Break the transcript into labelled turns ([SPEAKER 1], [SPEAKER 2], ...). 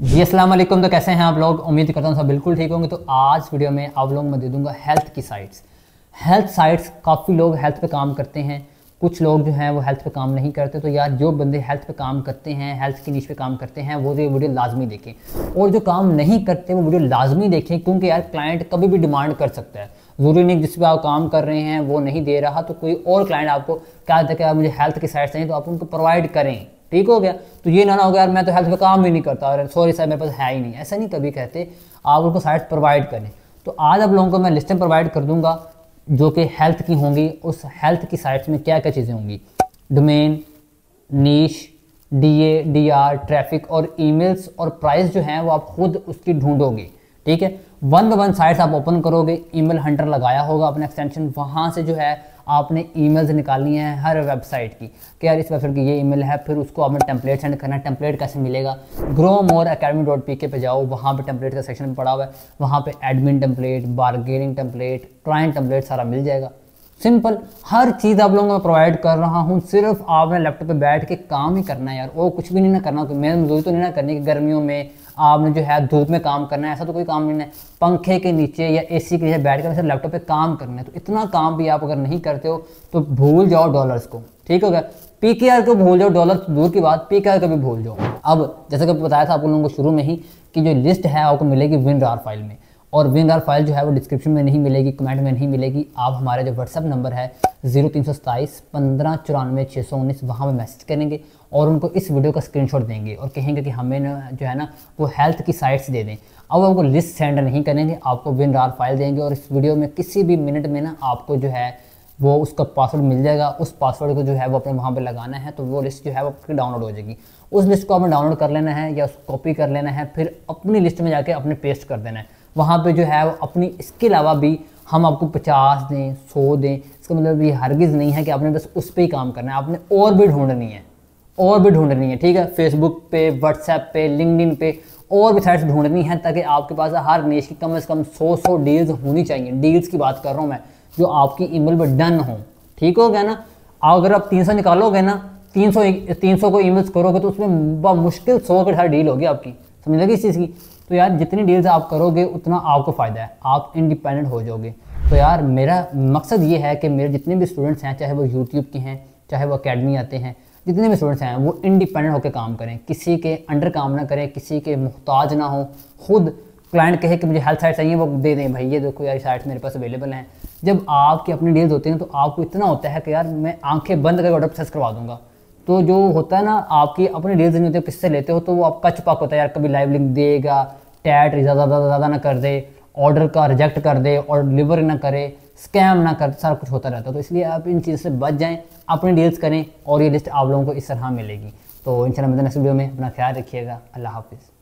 [SPEAKER 1] जी अस्सलाम वालेकुम तो कैसे हैं आप लोग उम्मीद करता हूँ सब बिल्कुल ठीक होंगे तो आज वीडियो में आप लोगों को मैं दे दूंगा हेल्थ की साइट्स हेल्थ साइट्स काफ़ी लोग हेल्थ पे काम करते हैं कुछ लोग जो हैं वो हेल्थ पे काम नहीं करते तो यार जो बंदे हेल्थ पे काम करते हैं हेल्थ की नीच पे काम करते हैं वो तो ये वीडियो लाजमी देखें और जो काम नहीं करते वो वीडियो लाजमी देखें क्योंकि यार क्लाइंट कभी भी डिमांड कर सकता है ज़रूरी नहीं जिस पर आप काम कर रहे हैं वो नहीं दे रहा तो कोई और क्लाइंट आपको क्या देता है मुझे हेल्थ की साइड चाहिए तो आप उनको प्रोवाइड करें ठीक हो गया तो ये ना ना हो गया यार मैं तो हेल्थ पे काम ही नहीं करता और सॉरी सर मेरे पास है ही नहीं ऐसा नहीं कभी कहते आप उनको साइट प्रोवाइड करें तो आज आप लोगों को मैं लिस्टें प्रोवाइड कर दूंगा जो कि हेल्थ की होंगी उस हेल्थ की साइट्स में क्या क्या चीज़ें होंगी domain niche D A D R traffic और ईमेल्स और प्राइस जो हैं वो आप खुद उसकी ढूंढोगे ठीक है वन बाई वन साइट्स आप ओपन करोगे ईमेल हंटर लगाया होगा अपना एक्सटेंशन वहाँ से जो है आपने ईमेल्स निकालनी है हर वेबसाइट की कि यार इस वेबसाइट की ये ईमेल है फिर उसको आपने टेम्पलेट सेंड करना है टेम्पलेट कैसे मिलेगा grow more academy dot P K पे जाओ वहाँ पे टेम्पलेट का सेक्शन पड़ा हुआ है वहाँ पे admin template bargaining template client template सारा मिल जाएगा सिंपल हर चीज़ आप लोगों को प्रोवाइड कर रहा हूँ सिर्फ आपने लैपटॉप पे बैठ के काम ही करना है यार और कुछ भी नहीं ना करना मेरे मजदूरी तो नहीं ना करनी कि गर्मियों में आपने जो है धूप में काम करना है ऐसा तो कोई काम नहीं है पंखे के नीचे या एसी के नीचे बैठ कर लैपटॉप पे काम करना है तो इतना काम भी आप अगर नहीं करते हो तो भूल जाओ डॉलर्स को ठीक हो गया पी के आर को भूल जाओ डॉलर दूर की बात पी के आर को भी भूल जाओ अब जैसे कि बताया था आप लोगों को शुरू में ही कि जो लिस्ट है आपको मिलेगी विन रार फाइल में और रार फाइल जो है वो डिस्क्रिप्शन में नहीं मिलेगी कमेंट में नहीं मिलेगी आप हमारा जो व्हाट्सअप नंबर है जीरो तीन सौ सताईस पंद्रह चौरानवे छः सौ उन्नीस वहाँ पर मैसेज करेंगे और उनको इस वीडियो का स्क्रीनशॉट देंगे और कहेंगे कि हमें जो है ना वो हेल्थ की साइट्स दे दें अब उनको लिस्ट सेंड नहीं करेंगे आपको विन रार फाइल देंगे और इस वीडियो में किसी भी मिनट में ना आपको जो है वो उसका पासवर्ड मिल जाएगा उस पासवर्ड को जो है वो अपने वहाँ पे लगाना है तो वो लिस्ट जो है वो आपकी डाउनलोड हो जाएगी उस लिस्ट को आपने डाउनलोड कर लेना है या उसको कॉपी कर लेना है फिर अपनी लिस्ट में जाके अपने पेस्ट कर देना है वहाँ पे जो है वो अपनी इसके अलावा भी हम आपको पचास दें सौ दें इसका मतलब ये हरगिज़ नहीं है कि आपने बस उस पर ही काम करना है आपने और भी ढूंढनी है और भी ढूंढनी है ठीक है फेसबुक पे व्हाट्सएप पे लिंकड पे और भी साइट्स ढूंढनी है ताकि आपके पास हर नेश की कम से कम सौ सौ डील्स होनी चाहिए डील्स की बात कर रहा हूँ मैं जो आपकी ईमेल पर डन हो ठीक हो गया ना अगर आप तीन सौ निकालोगे ना तीन सौ तीन सौ को ईमेल्स करोगे तो उसमें मुश्किल सौ के साथ डील होगी आपकी समझ तो लगे इस चीज़ की तो यार जितनी डील्स आप करोगे उतना आपको फ़ायदा है आप इंडिपेंडेंट हो जाओगे तो यार मेरा मकसद ये है कि मेरे जितने भी स्टूडेंट्स हैं चाहे वो यूट्यूब के हैं चाहे वो अकेडमी आते हैं जितने भी स्टूडेंट्स हैं वो इंडिपेंडेंट होकर काम करें किसी के अंडर काम ना करें किसी के मोहताज ना हो खुद क्लाइंट कहे कि मुझे हेल्थ साइट चाहिए वो दे दें भाई ये देखो यार साइट्स मेरे पास अवेलेबल हैं जब आपकी अपनी डील्स होती हैं तो आपको इतना होता है कि यार मैं आंखें बंद करके ऑर्डर प्रोसेस करवा दूंगा तो जो होता है ना आपकी अपने डील्स नहीं होते किससे लेते हो तो वो आपका चुपक होता है यार कभी लाइव लिंक देगा टैट ज़्यादा ज़्यादा ना कर दे ऑर्डर का रिजेक्ट कर दे और डिलीवर ना करे स्कैम ना कर सारा कुछ होता रहता है तो इसलिए आप इन चीज़ से बच जाएँ अपनी डील्स करें और ये लिस्ट आप लोगों को इस तरह मिलेगी तो इन मिलते हैं नेक्स्ट वीडियो में अपना ख्याल रखिएगा अल्लाह हाफिज़